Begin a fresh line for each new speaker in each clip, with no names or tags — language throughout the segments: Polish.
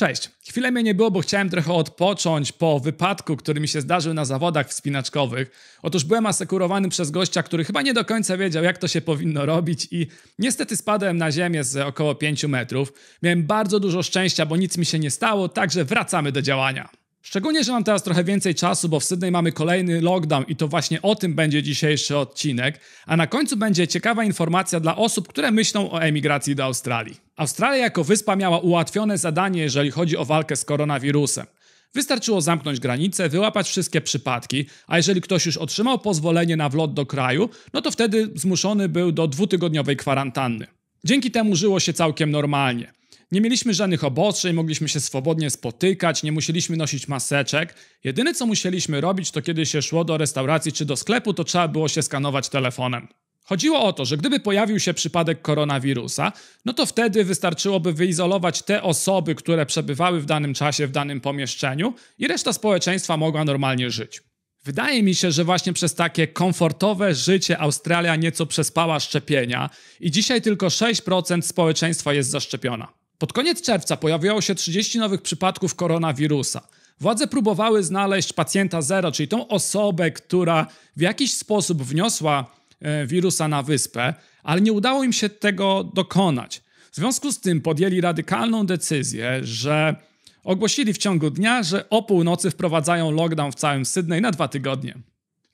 Cześć. Chwilę mnie nie było, bo chciałem trochę odpocząć po wypadku, który mi się zdarzył na zawodach wspinaczkowych. Otóż byłem asekurowany przez gościa, który chyba nie do końca wiedział, jak to się powinno robić i niestety spadłem na ziemię z około 5 metrów. Miałem bardzo dużo szczęścia, bo nic mi się nie stało, także wracamy do działania. Szczególnie, że mam teraz trochę więcej czasu, bo w Sydney mamy kolejny lockdown i to właśnie o tym będzie dzisiejszy odcinek. A na końcu będzie ciekawa informacja dla osób, które myślą o emigracji do Australii. Australia jako wyspa miała ułatwione zadanie, jeżeli chodzi o walkę z koronawirusem. Wystarczyło zamknąć granice, wyłapać wszystkie przypadki, a jeżeli ktoś już otrzymał pozwolenie na wlot do kraju, no to wtedy zmuszony był do dwutygodniowej kwarantanny. Dzięki temu żyło się całkiem normalnie. Nie mieliśmy żadnych obostrzeń, mogliśmy się swobodnie spotykać, nie musieliśmy nosić maseczek. Jedyne co musieliśmy robić, to kiedy się szło do restauracji czy do sklepu, to trzeba było się skanować telefonem. Chodziło o to, że gdyby pojawił się przypadek koronawirusa, no to wtedy wystarczyłoby wyizolować te osoby, które przebywały w danym czasie w danym pomieszczeniu i reszta społeczeństwa mogła normalnie żyć. Wydaje mi się, że właśnie przez takie komfortowe życie Australia nieco przespała szczepienia i dzisiaj tylko 6% społeczeństwa jest zaszczepiona. Pod koniec czerwca pojawiło się 30 nowych przypadków koronawirusa. Władze próbowały znaleźć pacjenta zero, czyli tą osobę, która w jakiś sposób wniosła e, wirusa na wyspę, ale nie udało im się tego dokonać. W związku z tym podjęli radykalną decyzję, że ogłosili w ciągu dnia, że o północy wprowadzają lockdown w całym Sydney na dwa tygodnie.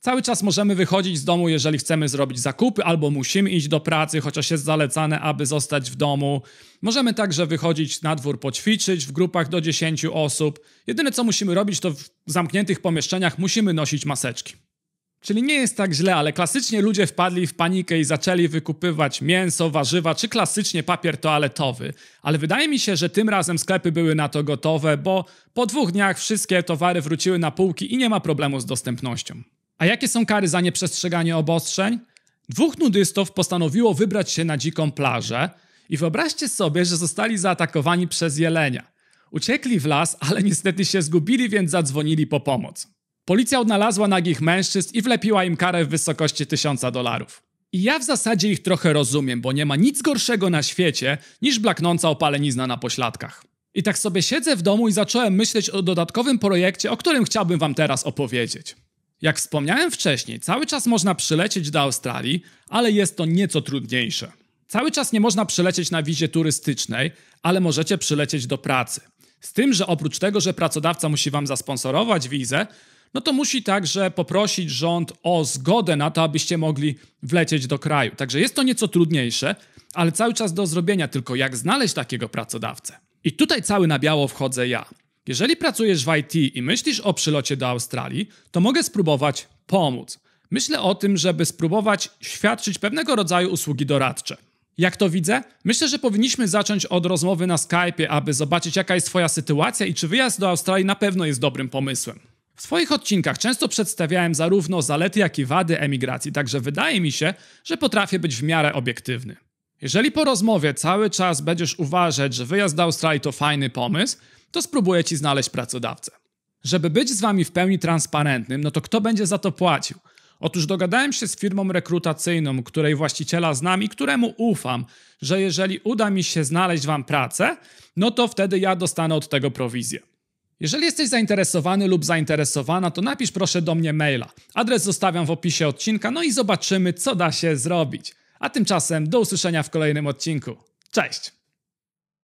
Cały czas możemy wychodzić z domu, jeżeli chcemy zrobić zakupy, albo musimy iść do pracy, chociaż jest zalecane, aby zostać w domu. Możemy także wychodzić na dwór poćwiczyć w grupach do 10 osób. Jedyne co musimy robić, to w zamkniętych pomieszczeniach musimy nosić maseczki. Czyli nie jest tak źle, ale klasycznie ludzie wpadli w panikę i zaczęli wykupywać mięso, warzywa czy klasycznie papier toaletowy. Ale wydaje mi się, że tym razem sklepy były na to gotowe, bo po dwóch dniach wszystkie towary wróciły na półki i nie ma problemu z dostępnością. A jakie są kary za nieprzestrzeganie obostrzeń? Dwóch nudystów postanowiło wybrać się na dziką plażę i wyobraźcie sobie, że zostali zaatakowani przez jelenia. Uciekli w las, ale niestety się zgubili, więc zadzwonili po pomoc. Policja odnalazła nagich mężczyzn i wlepiła im karę w wysokości 1000 dolarów. I ja w zasadzie ich trochę rozumiem, bo nie ma nic gorszego na świecie niż blaknąca opalenizna na pośladkach. I tak sobie siedzę w domu i zacząłem myśleć o dodatkowym projekcie, o którym chciałbym wam teraz opowiedzieć. Jak wspomniałem wcześniej, cały czas można przylecieć do Australii, ale jest to nieco trudniejsze. Cały czas nie można przylecieć na wizie turystycznej, ale możecie przylecieć do pracy. Z tym, że oprócz tego, że pracodawca musi wam zasponsorować wizę, no to musi także poprosić rząd o zgodę na to, abyście mogli wlecieć do kraju. Także jest to nieco trudniejsze, ale cały czas do zrobienia, tylko jak znaleźć takiego pracodawcę. I tutaj cały na biało wchodzę ja. Jeżeli pracujesz w IT i myślisz o przylocie do Australii, to mogę spróbować pomóc. Myślę o tym, żeby spróbować świadczyć pewnego rodzaju usługi doradcze. Jak to widzę? Myślę, że powinniśmy zacząć od rozmowy na Skype'ie, aby zobaczyć, jaka jest Twoja sytuacja i czy wyjazd do Australii na pewno jest dobrym pomysłem. W swoich odcinkach często przedstawiałem zarówno zalety, jak i wady emigracji, także wydaje mi się, że potrafię być w miarę obiektywny. Jeżeli po rozmowie cały czas będziesz uważać, że wyjazd do Australii to fajny pomysł, to spróbuję ci znaleźć pracodawcę. Żeby być z wami w pełni transparentnym, no to kto będzie za to płacił? Otóż dogadałem się z firmą rekrutacyjną, której właściciela znam i któremu ufam, że jeżeli uda mi się znaleźć wam pracę, no to wtedy ja dostanę od tego prowizję. Jeżeli jesteś zainteresowany lub zainteresowana, to napisz proszę do mnie maila. Adres zostawiam w opisie odcinka, no i zobaczymy, co da się zrobić. A tymczasem do usłyszenia w kolejnym odcinku. Cześć!